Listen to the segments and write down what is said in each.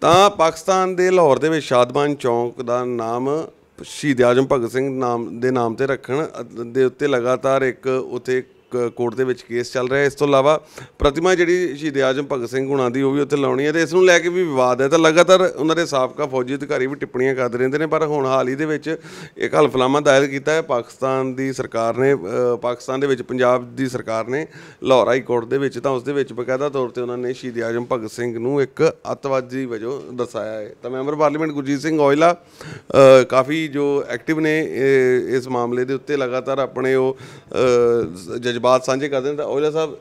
ਤਾਂ ਪਾਕਿਸਤਾਨ ਦੇ ਲਾਹੌਰ ਦੇ ਵਿੱਚ ਸ਼ਾਦਮਾਨ ਚੌਂਕ ਦਾ ਨਾਮ ਸ਼ਹੀਦ ਆਜਮ ਭਗਤ ਸਿੰਘ ਨਾਮ ਦੇ ਨਾਮ ਤੇ ਰੱਖਣ ਦੇ ਉੱਤੇ ਲਗਾਤਾਰ ਇੱਕ ਉਥੇ ਕੋਰਟ ਦੇ ਵਿੱਚ ਕੇਸ ਚੱਲ ਰਿਹਾ ਇਸ ਤੋਂ ਇਲਾਵਾ ਪ੍ਰਤਿਮਾ ਜਿਹੜੀ ਸ਼ਹੀਦ ਆਜਮ ਭਗਤ ਸਿੰਘ ਹੁਣਾਂ ਦੀ ਉਹ ਵੀ ਉੱਥੇ ਲਾਉਣੀ ਹੈ ਤੇ ਇਸ ਨੂੰ ਲੈ ਕੇ ਵੀ ਵਿਵਾਦ ਹੈ ਤਾਂ ਲਗਾਤਾਰ ਉਹਨਾਂ ਦੇ ਸਾਬਕਾ ਫੌਜੀ ਅਧਿਕਾਰੀ ਵੀ ਟਿੱਪਣੀਆਂ ਕਰਦੇ ਰਹਿੰਦੇ ਨੇ ਪਰ ਹੁਣ ਹਾਲ ਹੀ ਦੇ ਵਿੱਚ ਇੱਕ ਹਲਫਨਾਮਾ ਦਾਇਰ ਕੀਤਾ ਹੈ ਪਾਕਿਸਤਾਨ ਦੀ ਸਰਕਾਰ ਨੇ ਪਾਕਿਸਤਾਨ ਦੇ ਵਿੱਚ ਪੰਜਾਬ ਦੀ ਸਰਕਾਰ ਨੇ ਲਾਹੌਰ ਹਾਈ ਕੋਰਟ ਦੇ ਵਿੱਚ ਤਾਂ ਉਸ ਦੇ ਵਿੱਚ ਬਕਾਇਦਾ ਤੌਰ ਤੇ ਉਹਨਾਂ ਨੇ ਸ਼ਹੀਦ ਆਜਮ ਭਗਤ ਸਿੰਘ ਨੂੰ ਇੱਕ ਅਤਵਾਦੀ ਵਜੋਂ ਦਰਸਾਇਆ ਹੈ ਤਾਂ ਮੈਂਬਰ ਪਾਰਲੀਮੈਂਟ ਗੁਰਜੀਤ ਸਿੰਘ ਔਇਲਾ ਕਾਫੀ ਜੋ ਐਕਟਿਵ ਨੇ ਇਸ ਮਾਮਲੇ ਦੇ ਉੱਤੇ ਲਗਾਤਾਰ ਆਪਣੇ ਉਹ ਜਜ਼ਬਾਤ ਸਾਂਝੇ ਕਰਦੇ ਨੇ ਤਾਂ ਔਜਲਾ ਸਾਹਿਬ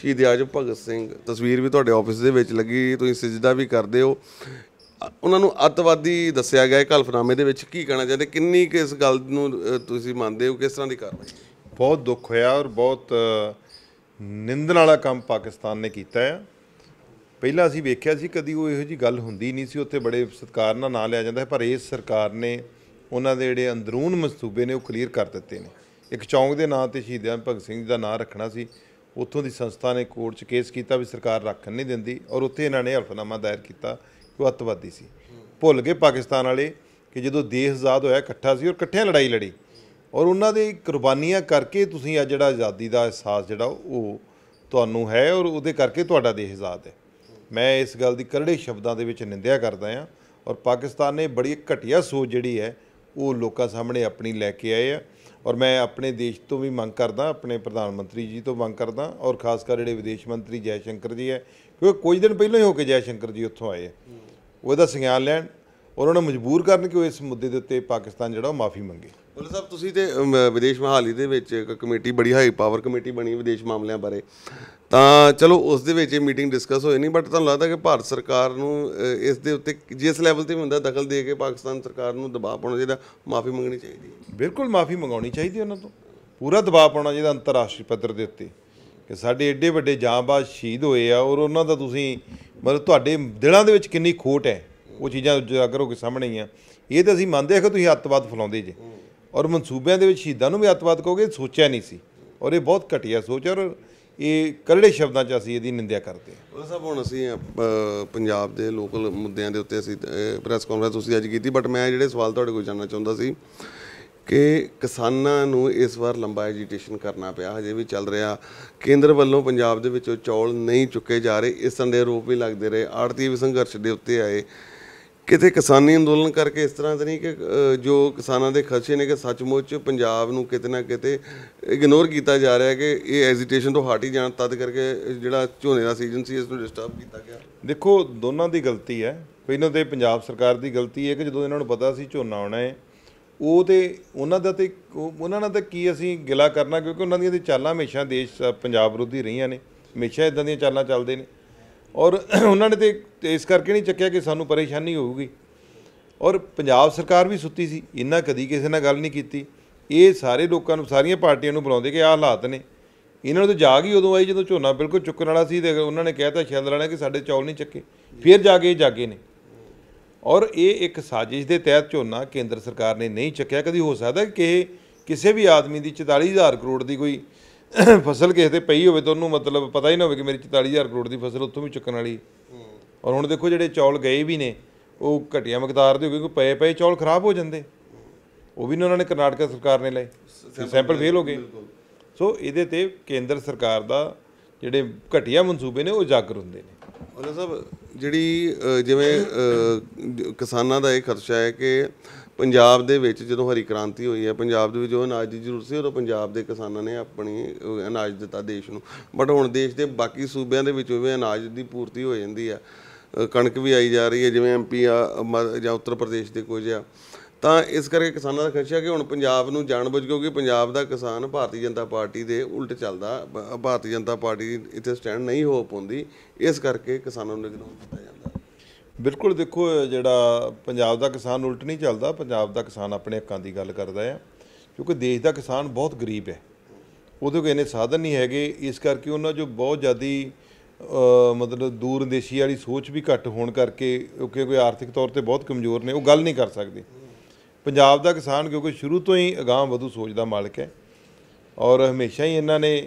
ਸ਼ਹੀਦ ਆਜਮ ਭਗਤ ਸਿੰਘ ਤਸਵੀਰ ਵੀ ਤੁਹਾਡੇ ਆਫਿਸ ਦੇ ਵਿੱਚ ਲੱਗੀ ਤੁਸੀਂ ਸਜਦਾ ਵੀ ਕਰਦੇ ਹੋ ਉਹਨਾਂ ਨੂੰ ਅਤਵਾਦੀ ਦੱਸਿਆ ਗਿਆ ਹੈ ਕਲਫਨਾਮੇ ਦੇ ਵਿੱਚ ਕੀ ਕਹਿਣਾ ਚਾਹੁੰਦੇ ਕਿੰਨੀ ਕਿਸ ਗੱਲ ਨੂੰ ਤੁਸੀਂ ਮੰਨਦੇ ਹੋ ਕਿਸ ਤਰ੍ਹਾਂ ਦੀ ਕਾਰਵਾਈ ਬਹੁਤ ਦੁੱਖ ਹੋਇਆ ਔਰ ਬਹੁਤ ਨਿੰਦਣ ਵਾਲਾ ਕੰਮ ਪਾਕਿਸਤਾਨ ਨੇ ਕੀਤਾ ਹੈ ਪਹਿਲਾਂ ਅਸੀਂ ਵੇਖਿਆ ਸੀ ਕਦੀ ਉਹ ਇਹੋ ਜੀ ਗੱਲ ਹੁੰਦੀ ਨਹੀਂ ਸੀ ਉੱਥੇ ਬੜੇ ਸਤਕਾਰ ਨਾਲ ਨਾਂ ਲਿਆ ਜਾਂਦਾ ਪਰ ਇਸ ਸਰਕਾਰ ਨੇ ਉਹਨਾਂ ਦੇ ਜਿਹੜੇ ਅੰਦਰੂਨ ਮਸਤੂਬੇ ਨੇ ਉਹ ਕਲੀਅਰ ਕਰ ਦਿੱਤੇ ਨੇ ਇੱਕ ਚੌਂਕ ਦੇ ਨਾਂ ਤੇ ਸ਼ਹੀਦ ਭਗਤ ਸਿੰਘ ਦਾ ਨਾਂ ਰੱਖਣਾ ਸੀ ਉੱਥੋਂ ਦੀ ਸੰਸਥਾ ਨੇ ਕੋਰਟ 'ਚ ਕੇਸ ਕੀਤਾ ਵੀ ਸਰਕਾਰ ਰੱਖਣ ਨਹੀਂ ਦਿੰਦੀ ਔਰ ਉੱਥੇ ਇਹਨਾਂ ਨੇ ਹਲਫਨਾਮਾ ਦਾਇਰ ਕੀਤਾ ਕਿ ਉਹ ਅਤਵਾਦੀ ਸੀ ਭੁੱਲ ਗਏ ਪਾਕਿਸਤਾਨ ਵਾਲੇ ਕਿ ਜਦੋਂ ਦੇਸ਼ ਆਜ਼ਾਦ ਹੋਇਆ ਇਕੱਠਾ ਸੀ ਔਰ ਇਕੱਠਿਆਂ ਲੜਾਈ ਲੜੀ ਔਰ ਉਹਨਾਂ ਦੇ ਕੁਰਬਾਨੀਆਂ ਕਰਕੇ ਤੁਸੀਂ ਆ ਜਿਹੜਾ ਆਜ਼ਾਦੀ ਦਾ ਅਹਿਸਾਸ ਜਿਹੜਾ ਉਹ ਤੁਹਾਨੂੰ ਹੈ ਔਰ ਉਹਦੇ ਕਰਕੇ ਤੁਹਾਡਾ ਦੇਸ਼ ਆਜ਼ਾਦ ਹੈ ਮੈਂ ਇਸ ਗੱਲ ਦੀ ਕਰੜੇ ਸ਼ਬਦਾਂ ਦੇ ਵਿੱਚ ਨਿੰਦਿਆ ਕਰਦਾ ਹਾਂ ਔਰ ਪਾਕਿਸਤਾਨ ਨੇ ਬੜੀ ਘਟੀਆ ਸੋਚ ਜਿਹੜੀ ਹੈ ਉਹ ਲੋਕਾਂ ਸਾਹਮਣੇ ਆਪਣੀ ਲੈ ਕੇ ਆਏ ਆ ਔਰ ਮੈਂ ਆਪਣੇ ਦੇਸ਼ ਤੋਂ ਵੀ ਮੰਗ ਕਰਦਾ ਆਪਣੇ ਪ੍ਰਧਾਨ ਮੰਤਰੀ ਜੀ ਤੋਂ ਮੰਗ ਕਰਦਾ ਔਰ ਖਾਸ ਕਰ ਜਿਹੜੇ ਵਿਦੇਸ਼ ਮੰਤਰੀ ਜੈ ਸ਼ੰਕਰ ਜੀ ਹੈ ਕਿਉਂਕਿ ਕੁਝ ਦਿਨ ਪਹਿਲਾਂ ਹੀ ਹੋ ਕੇ ਜੈ ਸ਼ੰਕਰ ਜੀ ਉੱਥੋਂ ਆਏ ਉਹਦਾ ਸਿਗਨਲ ਲੈਣ ਔਰ ਉਹਨਾਂ ਨੂੰ ਮਜਬੂਰ ਕਰਨ ਕਿ ਉਹ ਇਸ ਮੁੱਦੇ ਦੇ ਉੱਤੇ ਪਾਕਿਸਤਾਨ ਜਿਹੜਾ ਮਾਫੀ ਮੰਗੇ ਬੋਲੇ ਸਾਹਿਬ ਤੁਸੀਂ ਤੇ ਵਿਦੇਸ਼ ਮਹਾਲੀ ਦੇ ਵਿੱਚ ਇੱਕ ਕਮੇਟੀ ਬੜੀ ਹਾਈ ਪਾਵਰ ਕਮੇਟੀ ਬਣੀ ਵਿਦੇਸ਼ ਮਾਮਲਿਆਂ ਬਾਰੇ ਤਾਂ ਚਲੋ ਉਸ ਦੇ ਵਿੱਚ ਇਹ ਮੀਟਿੰਗ ਡਿਸਕਸ ਹੋਈ ਨਹੀਂ ਬਟ ਤੁਹਾਨੂੰ ਲੱਗਦਾ ਕਿ ਭਾਰਤ ਸਰਕਾਰ ਨੂੰ ਇਸ ਦੇ ਉੱਤੇ ਜਿਸ ਲੈਵਲ ਤੇ ਹੁੰਦਾ ਦਖਲ ਦੇ ਕੇ ਪਾਕਿਸਤਾਨ ਸਰਕਾਰ ਨੂੰ ਦਬਾਅ ਪਾਉਣਾ ਚਾਹੀਦਾ ਮਾਫੀ ਮੰਗਣੀ ਚਾਹੀਦੀ ਹੈ ਬਿਲਕੁਲ ਮਾਫੀ ਮੰਗਾਉਣੀ ਚਾਹੀਦੀ ਉਹਨਾਂ ਤੋਂ ਪੂਰਾ ਦਬਾਅ ਪਾਉਣਾ ਚਾਹੀਦਾ ਅੰਤਰਰਾਸ਼ਟਰੀ ਪੱਧਰ ਦੇ ਉੱਤੇ ਕਿ ਸਾਡੇ ਏਡੇ ਵੱਡੇ ਜਾਂਬਾਜ਼ ਸ਼ਹੀਦ ਹੋਏ ਆ ਔਰ ਉਹਨਾਂ ਦਾ ਤੁਸੀਂ ਮਤਲਬ ਤੁਹਾਡੇ ਦਿਲਾਂ ਦੇ ਵਿੱਚ ਕਿੰਨੀ ਖੋਟ ਹੈ ਉਹ ਚੀਜ਼ਾਂ ਉਜਾਗਰ ਹੋ ਕੇ ਸਾਹਮਣੇ ਆ ਇਹ ਤਾਂ ਅਸੀਂ ਮੰਨਦੇ ਆ ਕਿ ਤੁਸੀਂ ਅੱਤਵਾਦ ਫਲਾਉਂਦੇ ਜੇ ਔਰ ਮਨਸੂਬਿਆਂ ਦੇ ਵਿੱਚ ਸ਼ਹੀਦਾਂ ਨੂੰ ਵੀ ਅਤਵਾਦ ਕਹੋਗੇ ਸੋਚਿਆ ਨਹੀਂ ਸੀ ਔਰ ਇਹ ਬਹੁਤ ਘਟੀਆ ਸੋਚ ਔਰ ਇਹ ਕਰੜੇ ਸ਼ਬਦਾਂ 'ਚ ਅਸੀਂ ਇਹਦੀ ਨਿੰਦਿਆ ਕਰਦੇ ਹਾਂ ਸਭ ਹੁਣ ਅਸੀਂ ਪੰਜਾਬ ਦੇ ਲੋਕਲ ਮੁੱਦਿਆਂ ਦੇ ਉੱਤੇ ਅਸੀਂ ਪ੍ਰੈਸ ਕਾਨਫਰੰਸ ਤੁਸੀਂ ਅੱਜ ਕੀਤੀ ਬਟ ਮੈਂ ਜਿਹੜੇ ਸਵਾਲ ਤੁਹਾਡੇ ਕੋਲ ਜਾਨਣਾ ਚਾਹੁੰਦਾ ਸੀ ਕਿ ਕਿਸਾਨਾਂ ਨੂੰ ਇਸ ਵਾਰ ਲੰਬਾ ਐਜੀਟੇਸ਼ਨ ਕਰਨਾ ਪਿਆ ਹਜੇ ਵੀ ਚੱਲ ਰਿਹਾ ਕੇਂਦਰ ਵੱਲੋਂ ਪੰਜਾਬ ਦੇ ਵਿੱਚੋਂ ਚੌਲ ਨਹੀਂ ਚੁੱਕੇ ਜਾ ਰਹੇ ਇਸ ਸੰਦੇ ਰੂਪ ਵੀ ਲੱਗਦੇ ਰਹੇ ਆੜਤੀ ਵੀ ਸੰਘਰਸ਼ ਦੇ ਉੱਤੇ ਆਏ ਕਿਤੇ ਕਿਸਾਨੀ ਅੰਦੋਲਨ ਕਰਕੇ ਇਸ ਤਰ੍ਹਾਂ ਤਾਂ ਨਹੀਂ ਕਿ ਜੋ ਕਿਸਾਨਾਂ ਦੇ ਖਰਚੇ ਨੇ ਕਿ ਸੱਚਮੁੱਚ ਪੰਜਾਬ ਨੂੰ ਕਿਤੇ ਨਾ ਕਿਤੇ ਇਗਨੋਰ ਕੀਤਾ ਜਾ ਰਿਹਾ ਕਿ ਇਹ ਐਜੀਟੇਸ਼ਨ ਤੋਂ ਹਟ ਹੀ ਜਾਣ ਤਦ ਕਰਕੇ ਜਿਹੜਾ ਝੋਨੇ ਦਾ ਸੀਜ਼ਨ ਸੀ ਇਸ ਨੂੰ ਡਿਸਟਰਬ ਕੀਤਾ ਗਿਆ ਦੇਖੋ ਦੋਨਾਂ ਦੀ ਗਲਤੀ ਹੈ ਪਹਿਲਾਂ ਤੇ ਪੰਜਾਬ ਸਰਕਾਰ ਦੀ ਗਲਤੀ ਹੈ ਕਿ ਜਦੋਂ ਇਹਨਾਂ ਨੂੰ ਪਤਾ ਸੀ ਝੋਨਾ ਆਉਣਾ ਹੈ ਉਹ ਤੇ ਉਹਨਾਂ ਦਾ ਤੇ ਉਹਨਾਂ ਨਾਲ ਤਾਂ ਕੀ ਅਸੀਂ ਗਿਲਾ ਕਰਨਾ ਕਿਉਂਕਿ ਉਹਨਾਂ ਦੀਆਂ ਤੇ ਚਾਲਾਂ ਹਮੇਸ਼ਾ ਦੇਸ਼ ਪੰਜਾਬ ਵਿਰੋਧੀ ਰਹੀਆਂ ਨੇ ਹਮੇਸ਼ਾ ਇਦਾਂ ਦੀਆਂ ਚਾਲਾਂ ਚੱਲਦੇ ਨੇ ਔਰ ਉਹਨਾਂ ਨੇ ਤੇ ਇਸ ਕਰਕੇ ਨਹੀਂ ਚੱਕਿਆ ਕਿ ਸਾਨੂੰ ਪਰੇਸ਼ਾਨੀ ਹੋਊਗੀ ਔਰ ਪੰਜਾਬ ਸਰਕਾਰ ਵੀ ਸੁੱਤੀ ਸੀ ਇੰਨਾ ਕਦੀ ਕਿਸੇ ਨਾਲ ਗੱਲ ਨਹੀਂ ਕੀਤੀ ਇਹ ਸਾਰੇ ਲੋਕਾਂ ਨੂੰ ਸਾਰੀਆਂ ਪਾਰਟੀਆਂ ਨੂੰ ਬੁਲਾਉਂਦੇ ਕਿ ਆਹ ਹਾਲਾਤ ਨੇ ਇਹਨਾਂ ਨੂੰ ਤਾਂ ਜਾਗ ਹੀ ਉਦੋਂ ਆਈ ਜਦੋਂ ਝੋਨਾ ਬਿਲਕੁਲ ਚੁੱਕਣ ਵਾਲਾ ਸੀ ਤੇ ਉਹਨਾਂ ਨੇ ਕਹਿਤਾ ਸ਼ੈਲਰ ਵਾਲਿਆਂ ਕਿ ਸਾਡੇ ਚੌਲ ਨਹੀਂ ਚੱਕੇ ਫਿਰ ਜਾ ਕੇ ਜਾਗੇ ਨੇ ਔਰ ਇਹ ਇੱਕ ਸਾਜ਼ਿਸ਼ ਦੇ ਤਹਿਤ ਝੋਨਾ ਕੇਂਦਰ ਸਰਕਾਰ ਨੇ ਨਹੀਂ ਚੱਕਿਆ ਕਦੀ ਹੋ ਸਕਦਾ ਕਿ ਕਿਸੇ ਵੀ ਆਦਮੀ ਦੀ 44000 ਕਰੋੜ ਦੀ ਕੋਈ ਫਸਲ ਕਿਸੇ ਤੇ ਪਈ ਹੋਵੇ ਤਾਂ ਉਹਨੂੰ ਮਤਲਬ ਪਤਾ ਹੀ ਨਾ ਹੋਵੇ ਕਿ ਮੇਰੀ 44000 ਕਰੋੜ ਦੀ ਫਸਲ ਉੱਥੋਂ ਵੀ ਚੁੱਕਣ ਵਾਲੀ ਔਰ ਹੁਣ ਦੇਖੋ ਜਿਹੜੇ ਚੌਲ ਗਏ ਵੀ ਨੇ ਉਹ ਘਟਿਆ ਮਕਦਾਰ ਦੇ ਹੋ ਕਿਉਂਕਿ ਪਏ ਪਏ ਚੌਲ ਖਰਾਬ ਹੋ ਜਾਂਦੇ ਉਹ ਵੀ ਉਹਨਾਂ ਨੇ ਕਰਨਾਟਕਾ ਸਰਕਾਰ ਨੇ ਲਏ ਸੈਂਪਲ ਫੇਲ ਹੋ ਗਏ ਸੋ ਇਹਦੇ ਤੇ ਕੇਂਦਰ ਸਰਕਾਰ ਦਾ ਜਿਹੜੇ ਘਟਿਆ ਮਨਸੂਬੇ ਨੇ ਉਹ ਜਾਗਰ ਹੁੰਦੇ ਨੇ ਉਹਨਾਂ ਸਾਹਿਬ ਜਿਹੜੀ ਜਿਵੇਂ ਕਿਸਾਨਾਂ ਦਾ ਇਹ ਖਰਚਾ ਹੈ ਕਿ ਪੰਜਾਬ ਦੇ ਵਿੱਚ ਜਦੋਂ ਹਰੀ ਕ੍ਰਾਂਤੀ ਹੋਈ ਹੈ ਪੰਜਾਬ ਦੇ ਵਿੱਚ ਜੋ ਅਨਾਜ ਦੀ ਜ਼ਰੂਰਤ ਸੀ ਉਹ ਪੰਜਾਬ ਦੇ ਕਿਸਾਨਾਂ ਨੇ ਆਪਣੀ ਅਨਾਜ ਦਿੱਤਾ ਦੇਸ਼ ਨੂੰ ਬਟ ਹੁਣ ਦੇਸ਼ ਦੇ ਬਾਕੀ ਸੂਬਿਆਂ ਦੇ ਵਿੱਚ ਵੀ ਅਨਾਜ ਦੀ ਪੂਰਤੀ ਹੋ ਜਾਂਦੀ ਆ ਕਣਕ ਵੀ ਆਈ ਜਾ ਰਹੀ ਹੈ ਜਿਵੇਂ ਐਮਪੀ ਆ ਜਾਂ ਉੱਤਰ ਪ੍ਰਦੇਸ਼ ਦੇ ਕੁਝ ਆ ਤਾਂ ਇਸ ਕਰਕੇ ਕਿਸਾਨਾਂ ਦਾ ਖਰਚਾ ਕਿ ਹੁਣ ਪੰਜਾਬ ਨੂੰ ਜਾਣਬੁੱਝ ਕਿਉਂਕਿ ਪੰਜਾਬ ਦਾ ਕਿਸਾਨ ਭਾਰਤੀ ਜਨਤਾ ਪਾਰਟੀ ਦੇ ਉਲਟ ਚੱਲਦਾ ਭਾਰਤੀ ਜਨਤਾ ਪਾਰਟੀ ਇੱਥੇ ਸਟੈਂਡ ਨਹੀਂ ਹੋ ਪਉਂਦੀ ਇਸ ਕਰਕੇ ਕਿਸਾਨਾਂ ਨੂੰ ਇਗਨੋਰ ਕੀਤਾ ਜਾਂਦਾ ਬਿਲਕੁਲ ਦੇਖੋ ਜਿਹੜਾ ਪੰਜਾਬ ਦਾ ਕਿਸਾਨ ਉਲਟ ਨਹੀਂ ਚੱਲਦਾ ਪੰਜਾਬ ਦਾ ਕਿਸਾਨ ਆਪਣੇ ਹੱਕਾਂ ਦੀ ਗੱਲ ਕਰਦਾ ਹੈ ਕਿਉਂਕਿ ਦੇਸ਼ ਦਾ ਕਿਸਾਨ ਬਹੁਤ ਗਰੀਬ ਹੈ ਉਹਦੇ ਕੋਲ ਇਹਨੇ ਸਾਧਨ ਨਹੀਂ ਹੈਗੇ ਇਸ ਕਰਕੇ ਉਹਨਾਂ ਜੋ ਬਹੁਤ ਜ਼ਿਆਦੀ ਮਤਲਬ ਦੂਰ ਦੇਸ਼ੀ ਵਾਲੀ ਸੋਚ ਵੀ ਘੱਟ ਹੋਣ ਕਰਕੇ ਕਿਉਂਕਿ ਕੋਈ ਆਰਥਿਕ ਤੌਰ ਤੇ ਬਹੁਤ ਕਮਜ਼ੋਰ ਨੇ ਉਹ ਗੱਲ ਨਹੀਂ ਕਰ ਸਕਦੇ ਪੰਜਾਬ ਦਾ ਕਿਸਾਨ ਕਿਉਂਕਿ ਸ਼ੁਰੂ ਤੋਂ ਹੀ ਅਗਾਹ ਵਧੂ ਸੋਚ ਦਾ ਮਾਲਕ ਹੈ ਔਰ ਹਮੇਸ਼ਾ ਹੀ ਇਹਨਾਂ ਨੇ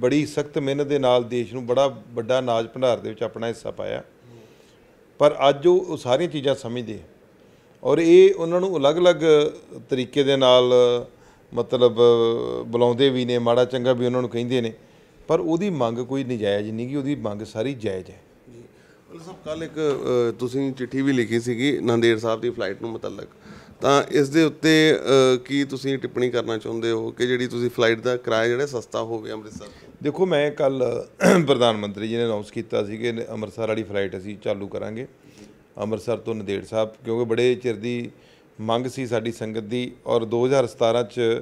ਬੜੀ ਸਖਤ ਮਿਹਨਤ ਦੇ ਨਾਲ ਦੇਸ਼ ਨੂੰ ਬੜਾ ਵੱਡਾ ਨਾਜ ਭੰਡਾਰ ਦੇ ਵਿੱਚ ਆਪਣਾ ਹਿੱਸਾ ਪਾਇਆ ਪਰ ਅੱਜ ਉਹ ਸਾਰੀਆਂ ਚੀਜ਼ਾਂ ਸਮਝਦੇ ਆ ਔਰ ਇਹ ਉਹਨਾਂ ਨੂੰ ਅਲੱਗ-ਅਲੱਗ ਤਰੀਕੇ ਦੇ ਨਾਲ ਮਤਲਬ ਬੁਲਾਉਂਦੇ ਵੀ ਨੇ ਮਾੜਾ ਚੰਗਾ ਵੀ ਉਹਨਾਂ ਨੂੰ ਕਹਿੰਦੇ ਨੇ ਪਰ ਉਹਦੀ ਮੰਗ ਕੋਈ ਨਜਾਇਜ਼ ਨਹੀਂ ਕਿ ਉਹਦੀ ਮੰਗ ਸਾਰੀ ਜਾਇਜ਼ ਹੈ ਜੀ ਸਭ ਕੱਲ ਇੱਕ ਤੁਸੀਂ ਚਿੱਠੀ ਵੀ ਲਿਖੀ ਸੀਗੀ ਨੰਦੇੜ ਸਾਹਿਬ ਦੀ ਫਲਾਈਟ ਨੂੰ ਮੁਤਲਕ ਤਾਂ ਇਸ ਦੇ ਉੱਤੇ ਕੀ ਤੁਸੀਂ ਟਿੱਪਣੀ ਕਰਨਾ ਚਾਹੁੰਦੇ ਹੋ ਕਿ ਜਿਹੜੀ ਤੁਸੀਂ ਫਲਾਈਟ ਦਾ ਕਿਰਾਇਆ ਜਿਹੜਾ ਸਸਤਾ ਹੋਵੇ ਅੰਮ੍ਰਿਤਸਰ ਦੇਖੋ ਮੈਂ ਕੱਲ ਪ੍ਰਧਾਨ ਮੰਤਰੀ ਜੀ ਨੇ ਅਨਾਉਂਸ ਕੀਤਾ ਸੀ ਕਿ ਅੰਮ੍ਰਿਤਸਰ ਵਾਲੀ ਫਲਾਈਟ ਅਸੀਂ ਚਾਲੂ ਕਰਾਂਗੇ ਅੰਮ੍ਰਿਤਸਰ ਤੋਂ ਨਦੇੜ ਸਾਹਿਬ ਕਿਉਂਕਿ ਬੜੇ ਚਿਰ ਦੀ ਮੰਗ ਸੀ ਸਾਡੀ ਸੰਗਤ ਦੀ ਔਰ 2017 ਚ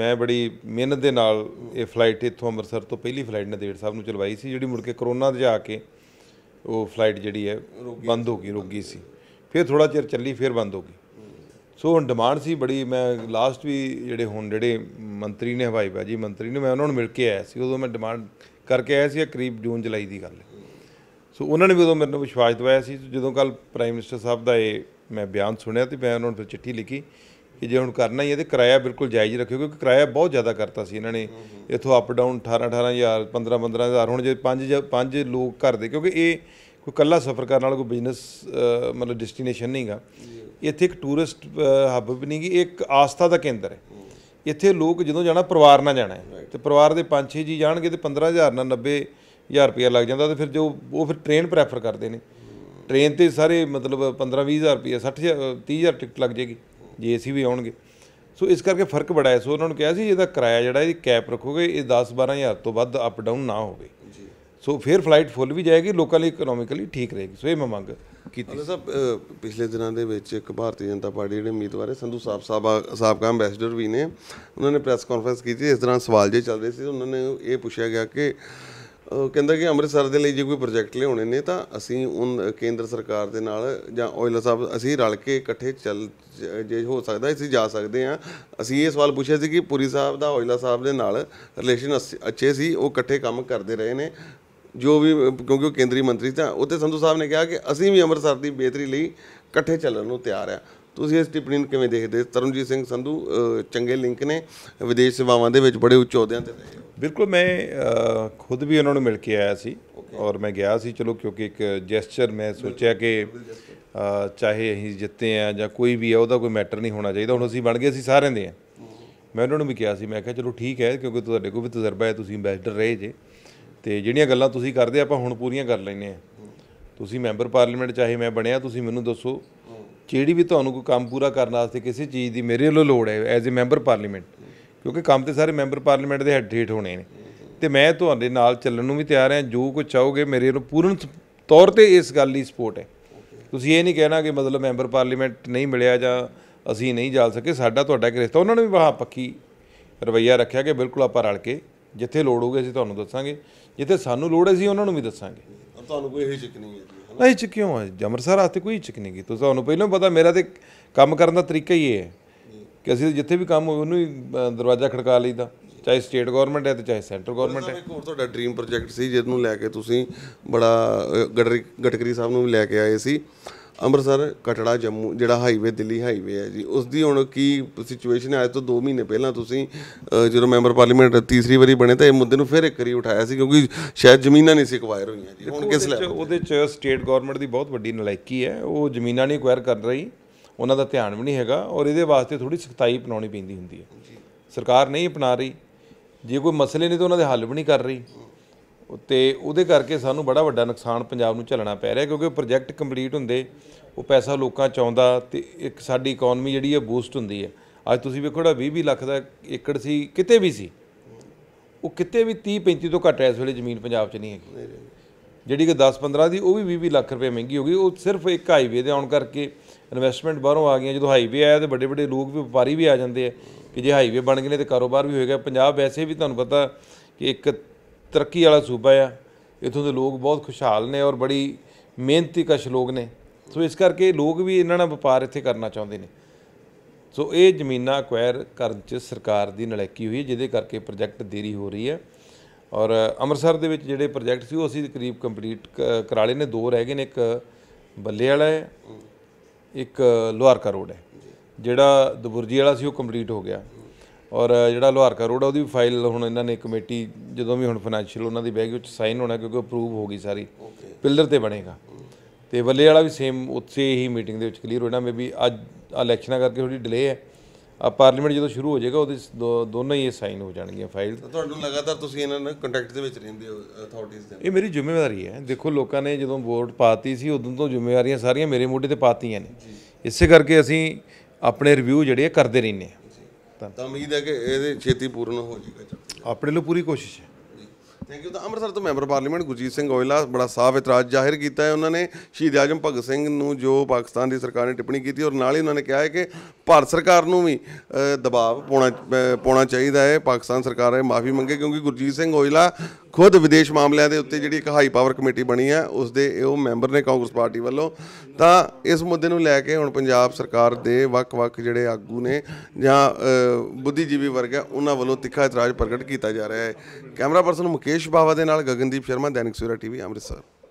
ਮੈਂ ਬੜੀ ਮਿਹਨਤ ਦੇ ਨਾਲ ਇਹ ਫਲਾਈਟ ਇੱਥੋਂ ਅੰਮ੍ਰਿਤਸਰ ਤੋਂ ਪਹਿਲੀ ਫਲਾਈਟ ਨਦੇੜ ਸਾਹਿਬ ਨੂੰ ਚਲਵਾਈ ਸੀ ਜਿਹੜੀ ਮੁੜ ਕੇ ਕਰੋਨਾ ਦੇ ਜਾ ਕੇ ਉਹ ਫਲਾਈਟ ਜਿਹੜੀ ਹੈ ਬੰਦ ਹੋ ਗਈ ਰੁਕ ਗਈ ਸੀ ਫਿਰ ਥੋੜਾ ਚਿਰ ਚੱਲੀ ਫਿਰ ਬੰਦ ਹੋ ਗਈ ਸੋ ਹੁਣ ਡਿਮਾਂਡ ਸੀ ਬੜੀ ਮੈਂ ਲਾਸਟ ਵੀ ਜਿਹੜੇ ਹੁਣ ਜਿਹੜੇ ਮੰਤਰੀ ਨੇ ਹਵਾਈ ਬਾਜੀ ਮੰਤਰੀ ਨੇ ਮੈਂ ਉਹਨਾਂ ਨੂੰ ਮਿਲ ਕੇ ਆਇਆ ਸੀ ਉਦੋਂ ਮੈਂ ਡਿਮਾਂਡ ਕਰਕੇ ਆਇਆ ਸੀ ਕਰੀਬ ਜੂਨ ਜੁਲਾਈ ਦੀ ਗੱਲ ਸੋ ਉਹਨਾਂ ਨੇ ਵੀ ਉਦੋਂ ਮੇਰੇ ਨੂੰ ਵਿਸ਼ਵਾਸ ਦਿਵਾਇਆ ਸੀ ਜਦੋਂ ਕੱਲ ਪ੍ਰਾਈਮ ਮਿਨਿਸਟਰ ਸਾਹਿਬ ਦਾ ਇਹ ਮੈਂ ਬਿਆਨ ਸੁਣਿਆ ਤੇ ਮੈਂ ਉਹਨਾਂ ਨੂੰ ਫਿਰ ਚਿੱਠੀ ਲਿਖੀ ਕਿ ਜੇ ਹੁਣ ਕਰਨਾ ਹੀ ਹੈ ਤੇ ਕਿਰਾਇਆ ਬਿਲਕੁਲ ਜਾਇਜ਼ ਰੱਖਿਓ ਕਿਉਂਕਿ ਕਿਰਾਇਆ ਬਹੁਤ ਜ਼ਿਆਦਾ ਕਰਤਾ ਸੀ ਇਹਨਾਂ ਨੇ ਇਥੋਂ ਅਪ ਡਾਊਨ 18 18000 15 15000 ਹੁਣ ਜੇ 5 5 ਲੋਕ ਘਰ ਦੇ ਕਿਉਂਕਿ ਇਹ ਕੋਈ ਕੱਲਾ ਸਫ਼ਰ ਕਰਨ ਵਾਲਾ ਕੋਈ ਬਿਜ਼ਨਸ ਮਤਲਬ ਡੈਸਟੀਨੇਸ਼ਨ ਨਹੀਂਗਾ ਇੱਥੇ ਇੱਕ ਟੂਰਿਸਟ ਹੱਬ ਵੀ ਨਹੀਂ ਗੀ ਇੱਕ ਆਸਥਾ ਦਾ ਕੇਂਦਰ ਹੈ ਇੱਥੇ ਲੋਕ ਜਦੋਂ ਜਾਣਾ ਪਰਿਵਾਰ ਨਾਲ ਜਾਣਾ ਹੈ ਤੇ ਪਰਿਵਾਰ ਦੇ 5-6 ਜੀ ਜਾਣਗੇ ਤੇ 15000 ਨਾਲ 90000 ਰੁਪਏ ਲੱਗ ਜਾਂਦਾ ਤੇ ਫਿਰ ਜੋ ਉਹ ਫਿਰ ਟ੍ਰੇਨ ਪ੍ਰੈਫਰ ਕਰਦੇ ਨੇ ਟ੍ਰੇਨ ਤੇ ਸਾਰੇ ਮਤਲਬ 15-20000 ਰੁਪਏ 60 30000 ਟਿਕਟ ਲੱਗ ਜੇਗੀ ਜੇ ਏਸੀ ਵੀ ਆਉਣਗੇ ਸੋ ਇਸ ਕਰਕੇ ਫਰਕ ਬੜਾ ਹੈ ਸੋ ਉਹਨਾਂ ਨੂੰ ਕਿਹਾ ਸੀ ਇਹਦਾ ਕਿਰਾਇਆ ਜਿਹੜਾ ਇਹ ਕੈਪ ਰੱਖੋਗੇ ਇਹ 10-12000 ਤੋਂ ਵੱਧ ਅਪ ਡਾਊਨ ਨਾ ਹੋਵੇ ਸੋ ਫਿਰ ਫਲਾਈਟ ਫੁੱਲ ਵੀ ਜਾਏਗੀ ਲੋਕਾਂ ਲਈ ਇਕਨੋਮਿਕਲੀ ਠੀਕ ਰਹੇਗੀ ਸੋ ਇਹ ਮੈਂ ਮੰਗ ਕੀਤੀ ਹਾਂ ਸਭ ਪਿਛਲੇ ਦਿਨਾਂ ਦੇ ਵਿੱਚ ਇੱਕ ਭਾਰਤੀ ਜਨਤਾ ਪਾਰਟੀ ਜਿਹੜੇ ਉਮੀਦਵਾਰ ਹੈ ਸੰਧੂ ਸਾਹਿਬ ਸਾਹਿਬ ਸਾਬਕਾ ਐਮਬੈਸਡਰ ਵੀ ਨੇ ਉਹਨਾਂ ਨੇ ਪ੍ਰੈਸ ਕਾਨਫਰੰਸ ਕੀਤੀ ਇਸ ਤਰ੍ਹਾਂ ਸਵਾਲ ਜੇ ਚੱਲ ਰਹੇ ਸੀ ਉਹਨਾਂ ਨੇ ਇਹ ਪੁੱਛਿਆ ਗਿਆ ਕਿ ਕਹਿੰਦਾ ਕਿ ਅੰਮ੍ਰਿਤਸਰ ਦੇ ਲਈ ਜੇ ਕੋਈ ਪ੍ਰੋਜੈਕਟ ਲਿਆਉਣੇ ਨੇ ਤਾਂ ਅਸੀਂ ਉਹ ਕੇਂਦਰ ਸਰਕਾਰ ਦੇ ਨਾਲ ਜਾਂ ਓਇਲ ਸਾਹਿਬ ਅਸੀਂ ਰਲ ਕੇ ਇਕੱਠੇ ਚੱਲ ਜੇ ਹੋ ਸਕਦਾ ਅਸੀਂ ਜਾ ਸਕਦੇ ਆ ਅਸੀਂ ਇਹ ਸਵਾਲ ਪੁੱਛਿਆ ਸੀ ਕਿ ਪੁਰੀ ਸਾਹਿਬ ਦਾ ਓਇਲਾ ਸਾਹਿਬ ਦੇ ਨਾਲ ਰਿਲੇਸ਼ਨ ਅੱਛੇ ਸੀ ਉਹ ਇਕੱਠੇ ਕੰਮ ਕਰਦੇ ਰਹੇ ਨੇ ਜੋ ਵੀ ਕਿਉਂਕਿ ਉਹ ਕੇਂਦਰੀ ਮੰਤਰੀ ਤਾਂ ਉੱਥੇ ਸੰਧੂ ਸਾਹਿਬ ਨੇ ਕਿਹਾ ਕਿ ਅਸੀਂ ਵੀ ਅੰਮ੍ਰਿਤਸਰ ਦੀ ਬਿਹਤਰੀ ਲਈ ਇਕੱਠੇ ਚੱਲਣ ਨੂੰ ਤਿਆਰ ਆ ਤੁਸੀਂ ਇਸ ਟਿੱਪਣੀ ਨੂੰ ਕਿਵੇਂ ਦੇਖਦੇ ਤਰਨਜੀਤ ਸਿੰਘ ਸੰਧੂ ਚੰਗੇ ਲਿੰਕ ਨੇ ਵਿਦੇਸ਼ ਸੇਵਾਵਾਂ ਦੇ ਵਿੱਚ ਬੜੇ ਉੱਚ ਅਹੁਦਿਆਂ ਤੇ ਰਹੇ ਬਿਲਕੁਲ ਮੈਂ ਖੁਦ ਵੀ ਉਹਨਾਂ ਨੂੰ ਮਿਲ ਕੇ ਆਇਆ ਸੀ ਔਰ ਮੈਂ ਗਿਆ ਸੀ ਚਲੋ ਕਿਉਂਕਿ ਇੱਕ ਜੈਸਚਰ ਮੈਂ ਸੋਚਿਆ ਕਿ ਚਾਹੇ ਅਸੀਂ ਜਿੱਤੇ ਆ ਜਾਂ ਕੋਈ ਵੀ ਆ ਉਹਦਾ ਕੋਈ ਮੈਟਰ ਨਹੀਂ ਹੋਣਾ ਚਾਹੀਦਾ ਹੁਣ ਅਸੀਂ ਬਣ ਗਏ ਅਸੀਂ ਸਾਰਿਆਂ ਦੇ ਆ ਮੈਂ ਉਹਨਾਂ ਨੂੰ ਵੀ ਕਿਹਾ ਸੀ ਮੈਂ ਕਿਹਾ ਚਲੋ ਠੀਕ ਹੈ ਕਿਉਂਕਿ ਤੁਹਾਡੇ ਕੋਲ ਵੀ ਤਜਰਬਾ ਹੈ ਤੁਸੀਂ ਐਮਬੈਸਡਰ ਰਹੇ ਜੇ ਤੇ ਜਿਹੜੀਆਂ ਗੱਲਾਂ ਤੁਸੀਂ ਕਰਦੇ ਆਪਾਂ ਹੁਣ ਪੂਰੀਆਂ ਕਰ ਲੈਨੇ ਆ ਤੁਸੀਂ ਮੈਂਬਰ ਪਾਰਲੀਮੈਂਟ ਚਾਹੇ ਮੈਂ ਬਣਿਆ ਤੁਸੀਂ ਮੈਨੂੰ ਦੱਸੋ ਜਿਹੜੀ ਵੀ ਤੁਹਾਨੂੰ ਕੋਈ ਕੰਮ ਪੂਰਾ ਕਰਨ ਵਾਸਤੇ ਕਿਸੇ ਚੀਜ਼ ਦੀ ਮੇਰੇ ਵੱਲੋਂ ਲੋੜ ਹੈ ਐਜ਼ ਅ ਮੈਂਬਰ ਪਾਰਲੀਮੈਂਟ ਕਿਉਂਕਿ ਕੰਮ ਤੇ ਸਾਰੇ ਮੈਂਬਰ ਪਾਰਲੀਮੈਂਟ ਦੇ ਹੈੱਡ ਹੇਠ ਹੋਣੇ ਨੇ ਤੇ ਮੈਂ ਤੁਹਾਡੇ ਨਾਲ ਚੱਲਣ ਨੂੰ ਵੀ ਤਿਆਰ ਹਾਂ ਜੋ ਕੁਝ ਚਾਹੋਗੇ ਮੇਰੇ ਨੂੰ ਪੂਰਨ ਤੌਰ ਤੇ ਇਸ ਗੱਲ ਦੀ ਸਪੋਰਟ ਹੈ ਤੁਸੀਂ ਇਹ ਨਹੀਂ ਕਹਿਣਾ ਕਿ ਮਤਲਬ ਮੈਂਬਰ ਪਾਰਲੀਮੈਂਟ ਨਹੀਂ ਮਿਲਿਆ ਜਾਂ ਅਸੀਂ ਨਹੀਂ ਜਾ ਸਕੇ ਸਾਡਾ ਤੁਹਾਡਾ ਇੱਕ ਰਿਸ਼ਤਾ ਉਹਨਾਂ ਨੇ ਵੀ ਬਾਹ ਪੱਕੀ ਰਵਈਆ ਰੱਖਿਆ ਕਿ ਬਿਲਕੁਲ ਆਪਾਂ ਰਲ ਕੇ ਜਿੱਥੇ ਲੋੜ ਹੋਊਗੀ ਅਸੀਂ ਤੁਹਾਨੂੰ ਦੱਸਾਂਗੇ ਜਿੱਥੇ ਸਾਨੂੰ ਲੋੜ ਹੈ ਸੀ ਉਹਨਾਂ ਨੂੰ ਵੀ ਦੱਸਾਂਗੇ ਤੁਹਾਨੂੰ ਕੋਈ ਇਹ ਚੱਕ ਨਹੀਂ ਹੈ ਨਹੀਂ ਇਹ ਚੱਕ ਕਿਉਂ ਹੈ ਜਮਰਸਰ ਆਤੇ ਕੋਈ ਚੱਕ ਨਹੀਂ ਤੁਸੀਂ ਤੁਹਾਨੂੰ ਪਹਿਲਾਂ ਪਤਾ ਮੇਰਾ ਤੇ ਕੰਮ ਕਰਨ ਦਾ ਤਰੀਕਾ ਹੀ ਇਹ ਹੈ ਕਿ ਅਸੀਂ ਜਿੱਥੇ ਵੀ ਕੰਮ ਹੋਵੇ ਉਹਨੂੰ ਹੀ ਦਰਵਾਜ਼ਾ ਖੜਕਾ ਲਈਦਾ ਚਾਹੇ ਸਟੇਟ ਗਵਰਨਮੈਂਟ ਹੈ ਤੇ ਚਾਹੇ ਸੈਂਟਰ ਗਵਰਨਮੈਂਟ ਹੈ ਇੱਕ ਹੋਰ ਤੁਹਾਡਾ ਡ੍ਰੀਮ ਪ੍ਰੋਜੈਕਟ ਸੀ ਜਿਹਨੂੰ ਲੈ ਕੇ ਤੁਸੀਂ ਬੜਾ ਗਟਕਰੀ ਸਾਹਿਬ ਨੂੰ ਵੀ ਲੈ ਕੇ ਆਏ ਸੀ ਅੰਮ੍ਰਿਤਸਰ ਕਟੜਾ ਜੰਮੂ ਜਿਹੜਾ ਹਾਈਵੇ ਦਿੱਲੀ ਹਾਈਵੇ ਹੈ ਜੀ ਉਸ ਦੀ ਹੁਣ ਕੀ ਸਿਚੁਏਸ਼ਨ ਹੈ ਅੱਜ ਤੋਂ 2 ਮਹੀਨੇ ਪਹਿਲਾਂ ਤੁਸੀਂ ਜਦੋਂ ਮੈਂਬਰ ਪਾਰਲੀਮੈਂਟ ਤੀਸਰੀ ਵਾਰੀ ਬਣੇ ਤਾਂ ਇਹ ਮੁੱਦੇ ਨੂੰ ਫਿਰ ਇੱਕ ਵਾਰੀ ਉਠਾਇਆ ਸੀ ਕਿਉਂਕਿ ਸ਼ਾਇਦ ਜ਼ਮੀਨਾਂ ਨਹੀਂ ਸੀ ਐਕਵਾਇਰ ਹੋਈਆਂ ਜੀ ਹੁਣ ਕਿਸ ਲੈਵਲ ਉਹਦੇ ਚ ਸਟੇਟ ਗਵਰਨਮੈਂਟ ਦੀ ਬਹੁਤ ਵੱਡੀ ਨਲਾਇਕੀ ਹੈ ਉਹ ਜ਼ਮੀਨਾਂ ਨਹੀਂ ਐਕਵਾਇਰ ਕਰ ਰਹੀ ਉਹਨਾਂ ਦਾ ਧਿਆਨ ਵੀ ਨਹੀਂ ਹੈਗਾ ਔਰ ਇਹਦੇ ਵਾਸਤੇ ਥੋੜੀ ਸਖਤਾਈ ਅਪਣਾਉਣੀ ਪੈਂਦੀ ਹੁੰਦੀ ਹੈ ਸਰਕਾਰ ਨਹੀਂ ਅਪਣਾ ਰਹੀ ਜੇ ਕੋਈ ਮਸਲੇ ਨੇ ਤਾਂ ਉਹਨਾਂ ਦੇ ਹੱਲ ਵੀ ਨਹੀਂ ਕਰ ਰਹੀ ਤੇ ਉਹਦੇ ਕਰਕੇ ਸਾਨੂੰ ਬੜਾ ਵੱਡਾ ਨੁਕਸਾਨ ਪੰਜਾਬ ਨੂੰ ਝੱਲਣਾ ਪੈ ਰਿਹਾ ਕਿਉਂਕਿ ਪ੍ਰੋਜੈਕਟ ਕੰਪਲੀਟ ਹੁੰਦੇ ਉਹ ਪੈਸਾ ਲੋਕਾਂ ਚ ਆਉਂਦਾ ਤੇ ਇੱਕ ਸਾਡੀ ਇਕਨੋਮੀ ਜਿਹੜੀ ਹੈ ਬੂਸਟ ਹੁੰਦੀ ਹੈ ਅੱਜ ਤੁਸੀਂ ਵੇਖੋ ਜਿਹੜਾ 20 20 ਲੱਖ ਦਾ ਏਕੜ ਸੀ ਕਿਤੇ ਵੀ ਸੀ ਉਹ ਕਿਤੇ ਵੀ 30 35 ਤੋਂ ਘੱਟ ਇਸ ਵੇਲੇ ਜ਼ਮੀਨ ਪੰਜਾਬ 'ਚ ਨਹੀਂ ਹੈਗੀ ਜਿਹੜੀ ਕਿ 10 15 ਦੀ ਉਹ ਵੀ 20 20 ਲੱਖ ਰੁਪਏ ਮਹਿੰਗੀ ਹੋ ਗਈ ਉਹ ਸਿਰਫ ਇੱਕ ਹਾਈਵੇ ਦੇ ਆਉਣ ਕਰਕੇ ਇਨਵੈਸਟਮੈਂਟ ਬਾਹਰੋਂ ਆ ਗਈਆਂ ਜਦੋਂ ਹਾਈਵੇ ਆਇਆ ਤੇ ਵੱਡੇ ਵੱਡੇ ਲੋਕ ਵੀ ਵਪਾਰੀ ਵੀ ਆ ਜਾਂਦੇ ਆ ਕਿ ਜੇ ਹਾਈਵੇ ਬਣ ਗਏ ਨੇ ਤੇ ਕਾਰੋਬਾਰ ਵੀ ਹੋਏਗਾ ਪੰਜਾਬ ਵੈਸੇ ਵੀ ਤੁਹਾਨੂੰ ਪਤਾ ਕਿ ਇੱਕ ਤਰੱਕੀ ਵਾਲਾ ਸੂਬਾ ਆ ਇਥੋਂ ਦੇ ਲੋਕ ਬਹੁਤ ਖੁਸ਼ਹਾਲ ਨੇ ਔਰ ਬੜੀ ਮਿਹਨਤੀ ਕਸ਼ ਲੋਕ ਨੇ ਸੋ ਇਸ ਕਰਕੇ ਲੋਕ ਵੀ ਇਹਨਾਂ ਨਾਲ ਵਪਾਰ ਇੱਥੇ ਕਰਨਾ ਚਾਹੁੰਦੇ ਨੇ ਸੋ ਇਹ ਜ਼ਮੀਨਾਂ ਅਕਵਾਇਰ ਕਰਨ 'ਚ ਸਰਕਾਰ ਦੀ ਨਲੇਕੀ ਹੋਈ ਹੈ ਜਿਹਦੇ ਕਰਕੇ ਪ੍ਰੋਜੈਕਟ ਦੇਰੀ ਹੋ ਰਹੀ ਹੈ ਔਰ ਅੰਮ੍ਰਿਤਸਰ ਦੇ ਵਿੱਚ ਜਿਹੜੇ ਪ੍ਰੋਜੈਕਟ ਸੀ ਉਹ ਅਸੀਂ ਤਕਰੀਬ ਕੰਪਲੀਟ ਕਰਾ ਲਏ ਨੇ ਦੋ ਰਹਿ ਗਏ ਨੇ ਇੱਕ ਬੱਲੇ ਵਾਲਾ ਹੈ ਇੱਕ ਲੋਹਾਰਕਾ ਰੋਡ ਹੈ ਜਿਹੜਾ ਦਬੁਰਜੀ ਵਾਲਾ ਸੀ ਉਹ ਕੰਪਲੀਟ ਹੋ ਗਿਆ ਔਰ ਜਿਹੜਾ ਲੋਹਾਰਕਾ ਰੋਡ ਆ ਉਹਦੀ ਵੀ ਫਾਈਲ ਹੁਣ ਇਹਨਾਂ ਨੇ ਕਮੇਟੀ ਜਦੋਂ ਵੀ ਹੁਣ ਫਾਈਨੈਂਸ਼ੀਅਲ ਉਹਨਾਂ ਦੀ ਬੈਗ ਵਿੱਚ ਸਾਈਨ ਹੋਣਾ ਕਿਉਂਕਿ ਅਪਰੂਵ ਹੋ ਗਈ ਸਾਰੀ ਪਿਲਰ ਤੇ ਬਣੇਗਾ ਤੇ ਵੱਲੇ ਵਾਲਾ ਵੀ ਸੇਮ ਉੱਥੇ ਹੀ ਮੀਟਿੰਗ ਦੇ ਵਿੱਚ ਕਲੀਅਰ ਹੋਣਾ ਮੇਬੀ ਅੱਜ ਇਲੈਕਸ਼ਨਾਂ ਕਰਕੇ ਥੋੜੀ ਡਿਲੇ ਹੈ ਆ ਪਾਰਲੀਮੈਂਟ ਜਦੋਂ ਸ਼ੁਰੂ ਹੋ ਜਾਏਗਾ ਉਹਦੇ ਦੋਨੋਂ ਹੀ ਸਾਈਨ ਹੋ ਜਾਣਗੀਆਂ ਫਾਈਲ ਤੁਹਾਨੂੰ ਲਗਾਤਾਰ ਤੁਸੀਂ ਇਹਨਾਂ ਨਾਲ ਕੰਟੈਕਟ ਦੇ ਵਿੱਚ ਰਹਿੰਦੇ ਹੋ ਅਥਾਰਟੀਆਂ ਦੇ ਇਹ ਮੇਰੀ ਜ਼ਿੰਮੇਵਾਰੀ ਹੈ ਦੇਖੋ ਲੋਕਾਂ ਨੇ ਜਦੋਂ ਵੋਟ ਪਾਤੀ ਸੀ ਉਦੋਂ ਤੋਂ ਜ਼ਿੰਮੇਵਾਰੀਆਂ ਸਾਰੀਆਂ ਮੇਰੇ ਮੋਢੇ ਤੇ ਪਾਤੀਆਂ ਨੇ ਇਸੇ ਕਰਕੇ ਅਸੀਂ ਆਪਣੇ ਰਿਵਿਊ ਜਿਹੜੇ ਕਰਦੇ ਰਹਿੰਦੇ ਹਾਂ ਤਾਂ ਉਮੀਦ ਹੈ ਕਿ ਇਹਦੇ ਛੇਤੀ ਪੂਰਨ ਹੋ ਜਾਏਗਾ ਆਪਣੇ ਲਈ ਪੂਰੀ ਕੋਸ਼ਿਸ਼ ਹੈ ਥੈਂਕ ਯੂ ਤਾਂ ਅੰਮ੍ਰਿਤਸਰ ਤੋਂ ਮੈਂਬਰ ਪਾਰਲੀਮੈਂਟ ਗੁਰਜੀਤ ਸਿੰਘ ਔਇਲਾ ਬੜਾ ਸਾਫ਼ ਇਤਰਾਜ਼ ਜ਼ਾਹਿਰ ਕੀਤਾ ਹੈ ਉਹਨਾਂ ਨੇ ਸ਼ਹੀਦ ਆਜਮ ਭਗਤ ਸਿੰਘ ਨੂੰ ਜੋ ਪਾਕਿਸਤਾਨ ਦੀ ਸਰਕਾਰ ਨੇ ਟਿੱਪਣੀ ਕੀਤੀ ਔਰ ਨਾਲ ਹੀ ਉਹਨਾਂ ਨੇ ਕਿਹਾ ਹੈ ਕਿ ਭਾਰਤ ਸਰਕਾਰ ਨੂੰ ਵੀ ਦਬਾਅ ਪਾਉਣਾ ਪਾਉਣਾ ਚਾਹੀਦਾ ਹੈ ਪਾਕਿਸਤਾਨ ਸਰਕਾਰ ਹੈ ਮਾਫੀ ਮੰਗੇ ਕਿਉਂਕਿ ਗੁਰਜੀਤ ਸਿੰਘ ਔਇਲਾ ਖੁਦ ਵਿਦੇਸ਼ ਮਾਮਲਿਆਂ ਦੇ ਉੱਤੇ ਜਿਹੜੀ ਇੱਕ ਹਾਈ ਪਾਵਰ ਕਮੇਟੀ ਬਣੀ ਹੈ ਉਸ ਦੇ ਉਹ ਮੈਂਬਰ ਨੇ ਕਾਂਗਰਸ ਪਾਰਟੀ ਵੱਲੋਂ ਤਾਂ ਇਸ ਮੁੱਦੇ ਨੂੰ ਲੈ ਕੇ ਹੁਣ ਪੰਜਾਬ ਸਰਕਾਰ ਦੇ ਵੱਖ-ਵੱਖ ਜਿਹੜੇ ਆਗੂ ਨੇ ਜਾਂ ਬੁੱਧੀਜੀਵੀ ਵਰਗ ਹੈ ਉਹਨਾਂ ਵੱਲੋਂ ਤਿੱਖਾ ਇਤਰਾਜ਼ ਪ੍ਰਗਟ ਕੀਤਾ ਜਾ ਰਿਹਾ ਹੈ ਕੈਮਰਾ ਪਰਸਨ ਮੁਕੇਸ਼ ਬਾਵਾ ਦੇ ਨਾਲ ਗਗਨਦੀਪ ਸ਼ਰਮਾ ਦੈਨਿਕ ਸਵੇਰਾ ਟੀਵੀ ਅੰਮ੍ਰਿਤਸਰ